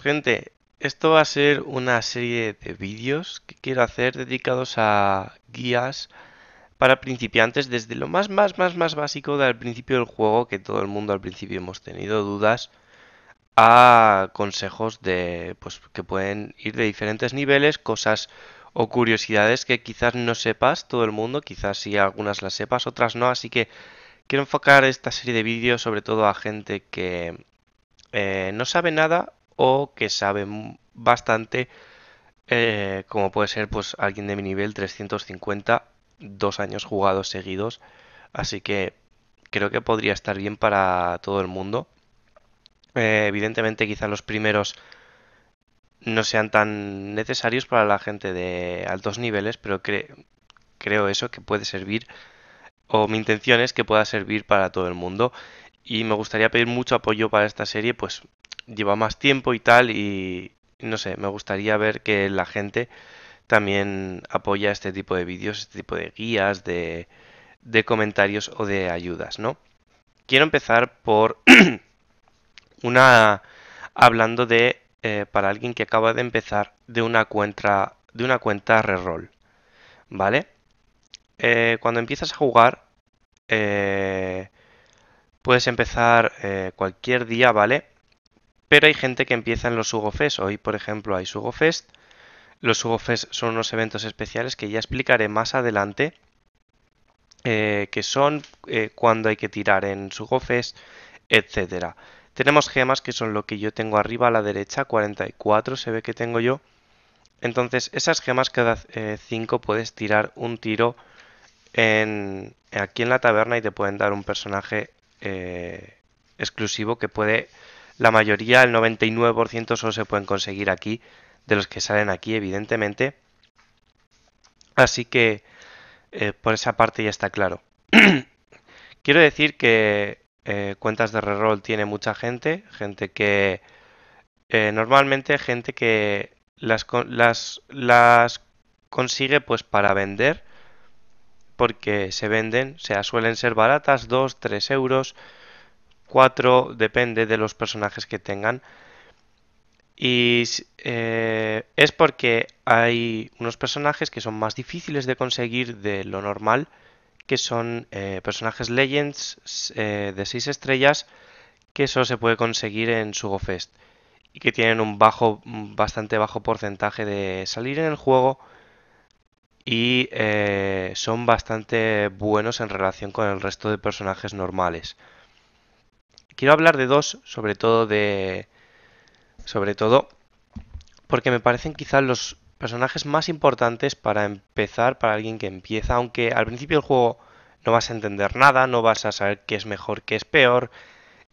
Pues, gente, esto va a ser una serie de vídeos que quiero hacer dedicados a guías para principiantes desde lo más más más más básico del principio del juego que todo el mundo al principio hemos tenido dudas a consejos de pues, que pueden ir de diferentes niveles, cosas o curiosidades que quizás no sepas todo el mundo, quizás sí algunas las sepas, otras no, así que quiero enfocar esta serie de vídeos sobre todo a gente que eh, no sabe nada o que saben bastante, eh, como puede ser pues alguien de mi nivel 350, dos años jugados seguidos. Así que creo que podría estar bien para todo el mundo. Eh, evidentemente quizá los primeros no sean tan necesarios para la gente de altos niveles, pero creo eso que puede servir, o mi intención es que pueda servir para todo el mundo. Y me gustaría pedir mucho apoyo para esta serie, pues lleva más tiempo y tal y no sé, me gustaría ver que la gente también apoya este tipo de vídeos, este tipo de guías, de, comentarios o de ayudas, ¿no? Quiero empezar por una hablando de eh, para alguien que acaba de empezar de una cuenta de una cuenta reroll, ¿vale? Eh, cuando empiezas a jugar eh, puedes empezar cualquier día, ¿vale? Pero hay gente que empieza en los Sugofest. Hoy, por ejemplo, hay Sugofest. Los Sugofest son unos eventos especiales que ya explicaré más adelante, eh, que son eh, cuando hay que tirar en Sugofest, etc. Tenemos gemas que son lo que yo tengo arriba a la derecha, 44 se ve que tengo yo. Entonces esas gemas cada 5 eh, puedes tirar un tiro en, aquí en la taberna y te pueden dar un personaje exclusivo que puede la mayoría, el 99% solo se pueden conseguir aquí, de los que salen aquí, evidentemente. Así que eh, por esa parte ya está claro. Quiero decir que eh, cuentas de reroll tiene mucha gente, gente que eh, normalmente gente que las, las, consigue pues para vender porque se venden, o sea, suelen ser baratas, 2, 3 euros, 4 depende de los personajes que tengan. Y eh, es porque hay unos personajes que son más difíciles de conseguir de lo normal, que son eh, personajes legends eh, de 6 estrellas, que solo se puede conseguir en Sugofest. Y que tienen un bajo, bastante bajo porcentaje de salir en el juego. Y son bastante buenos en relación con el resto de personajes normales. Quiero hablar de dos, sobre todo de. Sobre todo. Porque me parecen quizás los personajes más importantes para empezar, para alguien que empieza. Aunque al principio del juego no vas a entender nada, no vas a saber qué es mejor, qué es peor.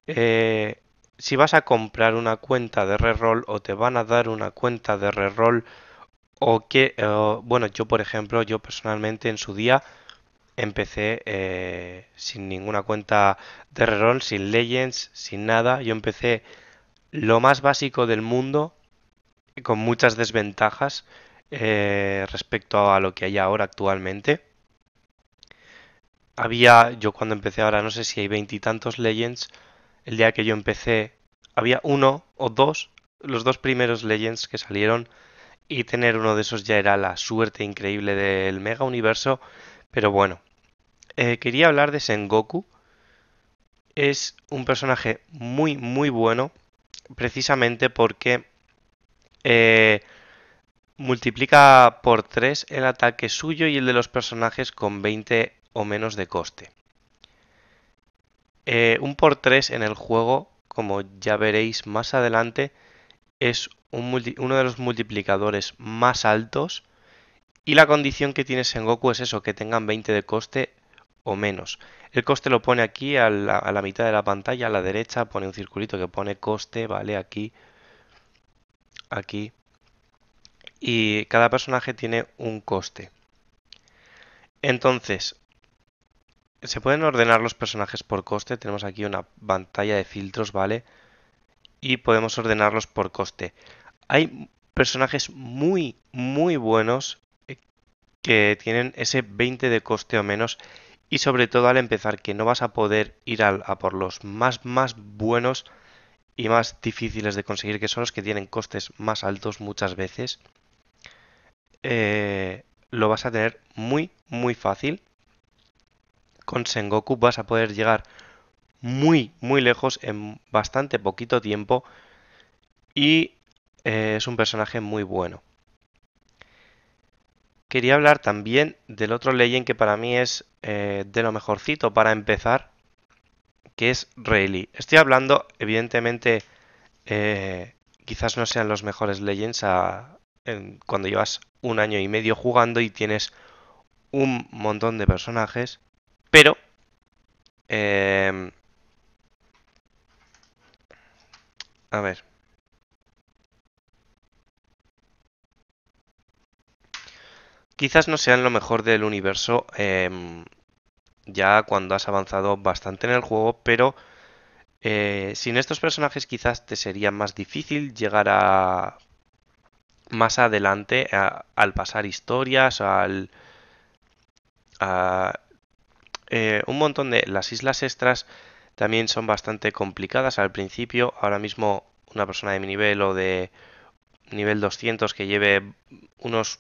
Eh, si vas a comprar una cuenta de reroll o te van a dar una cuenta de reroll o que, bueno, yo por ejemplo, yo personalmente en su día empecé eh, sin ninguna cuenta de reroll, sin legends, sin nada. Yo empecé lo más básico del mundo, con muchas desventajas eh, respecto a lo que hay ahora actualmente. Había, yo cuando empecé ahora, no sé si hay veintitantos legends. El día que yo empecé, había uno o dos, los dos primeros legends que salieron. Y tener uno de esos ya era la suerte increíble del mega universo pero bueno, eh, quería hablar de Sengoku. Es un personaje muy, muy bueno, precisamente porque eh, multiplica por 3 el ataque suyo y el de los personajes con 20 o menos de coste. Eh, un por 3 en el juego, como ya veréis más adelante, es uno de los multiplicadores más altos y la condición que tiene Goku es eso, que tengan 20 de coste o menos. El coste lo pone aquí a la, a la mitad de la pantalla, a la derecha pone un circulito que pone coste, ¿vale? Aquí, aquí. Y cada personaje tiene un coste. Entonces, se pueden ordenar los personajes por coste. Tenemos aquí una pantalla de filtros, ¿vale? Y podemos ordenarlos por coste. Hay personajes muy, muy buenos que tienen ese 20 de coste o menos y sobre todo al empezar que no vas a poder ir a, por los más más buenos y más difíciles de conseguir que son los que tienen costes más altos muchas veces eh, lo vas a tener muy muy fácil con Sengoku vas a poder llegar muy muy lejos en bastante poquito tiempo y eh, es un personaje muy bueno quería hablar también del otro Legend que para mí es eh, de lo mejorcito para empezar, que es Rayleigh. Estoy hablando, evidentemente, eh, quizás no sean los mejores Legends cuando llevas un año y medio jugando y tienes un montón de personajes, pero... Eh, a ver, Quizás no sean lo mejor del universo em, ya cuando has avanzado bastante en el juego, pero eh, sin estos personajes quizás te sería más difícil llegar a más adelante al pasar historias, al... A, eh, un montón de... Las islas extras también son bastante complicadas al principio. Ahora mismo una persona de mi nivel o de nivel 200 que lleve unos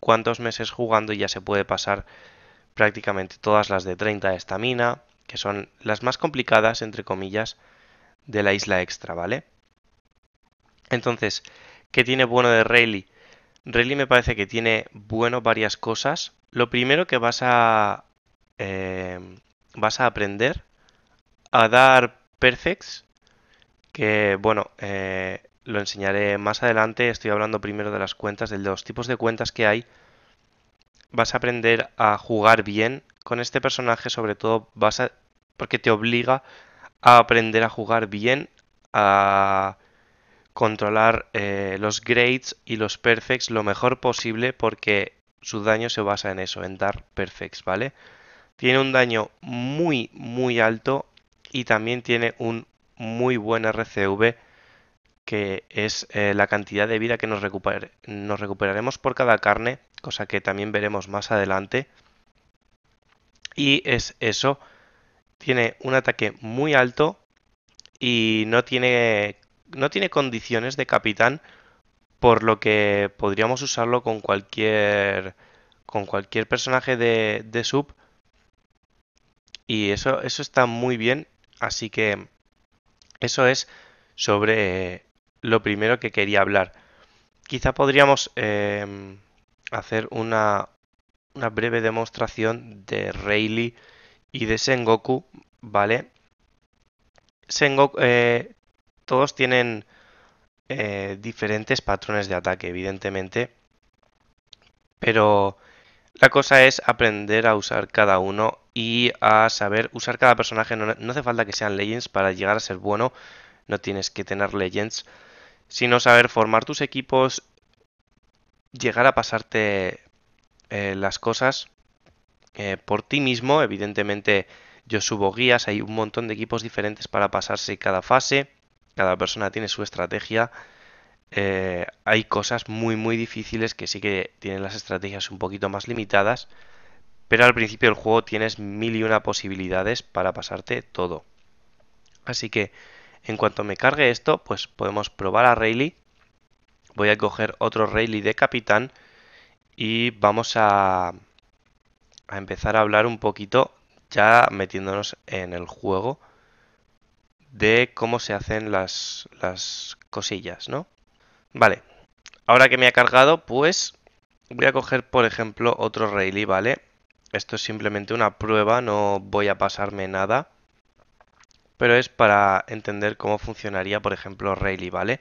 cuántos meses jugando y ya se puede pasar prácticamente todas las de 30 de estamina, que son las más complicadas, entre comillas, de la isla extra, ¿vale? Entonces, ¿qué tiene bueno de Rayleigh? Rayleigh me parece que tiene bueno varias cosas. Lo primero que vas a, eh, vas a aprender a dar perfects, que bueno, eh, lo enseñaré más adelante. Estoy hablando primero de las cuentas, de los tipos de cuentas que hay. Vas a aprender a jugar bien con este personaje, sobre todo vas a, porque te obliga a aprender a jugar bien, a controlar eh, los grades y los perfects lo mejor posible porque su daño se basa en eso, en dar perfects, ¿vale? Tiene un daño muy, muy alto y también tiene un muy buen RCV que es eh, la cantidad de vida que nos, recuperaremos por cada carne, cosa que también veremos más adelante. Y es eso, tiene un ataque muy alto y no tiene, no tiene condiciones de capitán, por lo que podríamos usarlo con cualquier, con cualquier personaje de, de sub. Y eso, eso está muy bien, así que eso es sobre lo primero que quería hablar. Quizá podríamos em, hacer una, breve demostración de Rayleigh y de Sengoku, ¿vale? Sengoku, eh, todos tienen eh, diferentes patrones de ataque, evidentemente, pero la cosa es aprender a usar cada uno y a saber usar cada personaje. no hace falta que sean Legends para llegar a ser bueno, no tienes que tener Legends sino saber formar tus equipos, llegar a pasarte eh, las cosas eh, por ti mismo. Evidentemente yo subo guías, hay un montón de equipos diferentes para pasarse cada fase, cada persona tiene su estrategia. Eh, hay cosas muy muy difíciles que sí que tienen las estrategias un poquito más limitadas, pero al principio del juego tienes mil y una posibilidades para pasarte todo. Así que en cuanto me cargue esto, pues podemos probar a Rayleigh. Voy a coger otro Rayleigh de capitán y vamos a, a empezar a hablar un poquito, ya metiéndonos en el juego, de cómo se hacen las, las cosillas, ¿no? Vale, ahora que me ha cargado, pues voy a coger, por ejemplo, otro Rayleigh, ¿vale? Esto es simplemente una prueba, no voy a pasarme nada pero es para entender cómo funcionaría, por ejemplo, Rayleigh, ¿vale?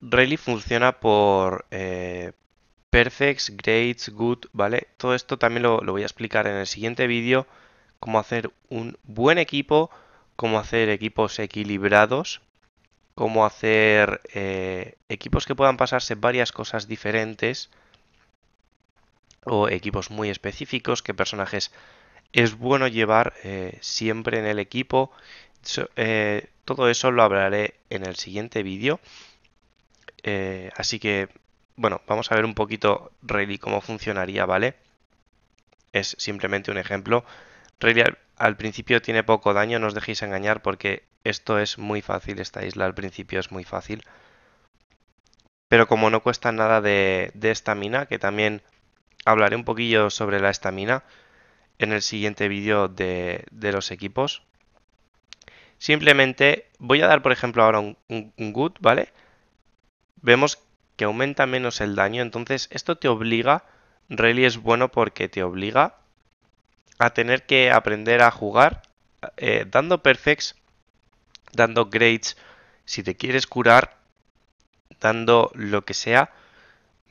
Rayleigh funciona por perfect, eh, perfects, good, ¿vale? Todo esto también lo, voy a explicar en el siguiente vídeo, cómo hacer un buen equipo, cómo hacer equipos equilibrados, cómo hacer eh, equipos que puedan pasarse varias cosas diferentes o equipos muy específicos, que personajes es bueno llevar eh, siempre en el equipo. Eh, todo eso lo hablaré en el siguiente vídeo. Eh, así que, bueno, vamos a ver un poquito Rally cómo funcionaría, ¿vale? Es simplemente un ejemplo. Rally al, principio tiene poco daño, no os dejéis engañar porque esto es muy fácil, esta isla al principio es muy fácil. Pero como no cuesta nada de, de mina, que también hablaré un poquillo sobre la estamina, en el siguiente vídeo de, los equipos. Simplemente voy a dar, por ejemplo, ahora un, good, ¿vale? Vemos que aumenta menos el daño, entonces esto te obliga, Rally es bueno porque te obliga a tener que aprender a jugar eh, dando perfects, dando grades, si te quieres curar, dando lo que sea,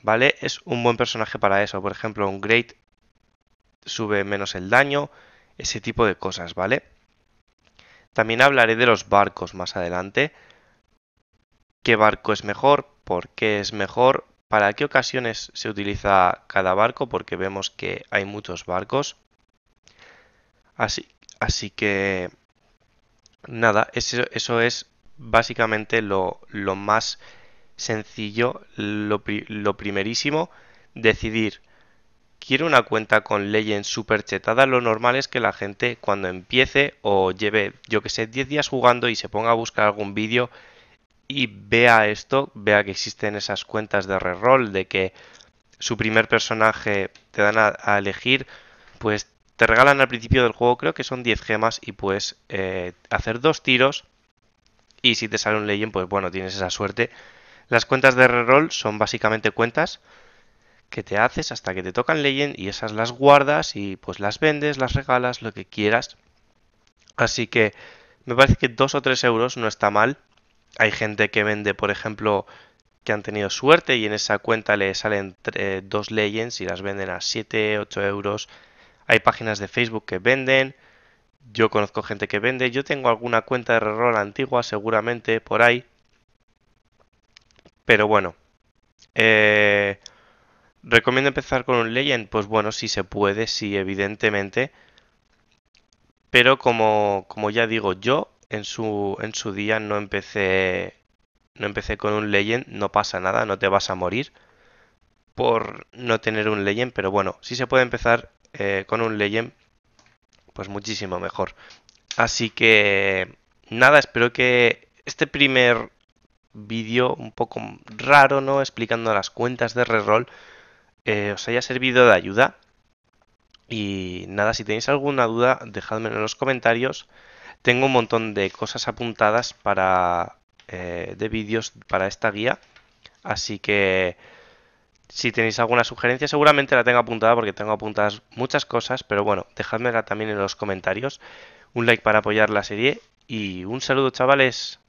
¿vale? Es un buen personaje para eso, por ejemplo, un great sube menos el daño, ese tipo de cosas, ¿vale? También hablaré de los barcos más adelante. ¿Qué barco es mejor? ¿Por qué es mejor? ¿Para qué ocasiones se utiliza cada barco? Porque vemos que hay muchos barcos. Así, así que... Nada, eso, es básicamente lo, más sencillo, lo, lo primerísimo, decidir Quiero una cuenta con legend super chetada, lo normal es que la gente cuando empiece o lleve, yo que sé, 10 días jugando y se ponga a buscar algún vídeo y vea esto, vea que existen esas cuentas de reroll, de que su primer personaje te dan a, elegir, pues te regalan al principio del juego, creo que son 10 gemas y puedes eh, hacer dos tiros y si te sale un Legend, pues bueno, tienes esa suerte. Las cuentas de reroll son básicamente cuentas que te haces hasta que te tocan Legend y esas las guardas y pues las vendes, las regalas, lo que quieras. Así que me parece que 2 o 3 euros no está mal. Hay gente que vende, por ejemplo, que han tenido suerte y en esa cuenta le salen 2 eh, dos Legends y las venden a 7, 8 euros. Hay páginas de Facebook que venden. Yo conozco gente que vende. Yo tengo alguna cuenta de reroll antigua, seguramente, por ahí. Pero bueno. Eh, ¿Recomiendo empezar con un Legend? Pues bueno, si se puede, si evidentemente. Pero como, como ya digo, yo en su, en su día no empecé, no empecé con un Legend, no pasa nada, no te vas a morir por no tener un Legend, pero bueno, si se puede empezar eh, con un Legend, pues muchísimo mejor. Así que nada, espero que este primer vídeo un poco raro, ¿no? Explicando las cuentas de reroll eh, os haya servido de ayuda. Y nada, si tenéis alguna duda, dejadmelo en los comentarios. Tengo un montón de cosas apuntadas para eh, de vídeos para esta guía. Así que si tenéis alguna sugerencia, seguramente la tengo apuntada porque tengo apuntadas muchas cosas. Pero bueno, dejadmela también en los comentarios. Un like para apoyar la serie. Y un saludo, chavales.